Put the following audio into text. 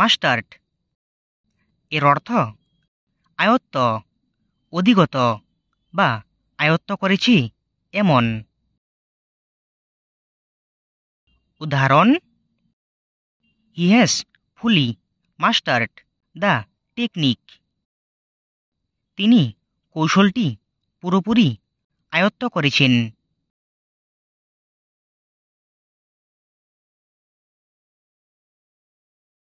mustard এর অর্থ আয়ত্ত অধিগত বা আয়ত্ত করেছি এমন উদাহরণ he has fully mastered the technique তিনি কৌশলটি পুরোপুরি আয়ত্ত করেছেন